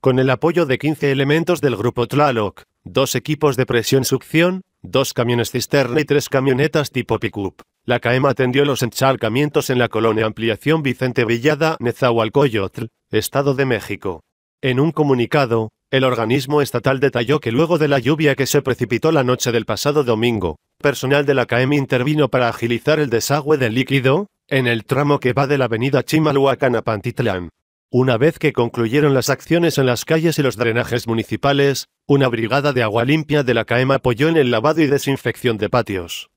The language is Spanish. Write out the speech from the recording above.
con el apoyo de 15 elementos del grupo Tlaloc, dos equipos de presión-succión, dos camiones cisterna y tres camionetas tipo pickup. La CAEM atendió los encharcamientos en la colonia Ampliación Vicente Villada, Nezahualcóyotl, Estado de México. En un comunicado, el organismo estatal detalló que luego de la lluvia que se precipitó la noche del pasado domingo, personal de la CAEM intervino para agilizar el desagüe del líquido, en el tramo que va de la avenida Chimalhuacán a Pantitlán. Una vez que concluyeron las acciones en las calles y los drenajes municipales, una brigada de agua limpia de la CAEMA apoyó en el lavado y desinfección de patios.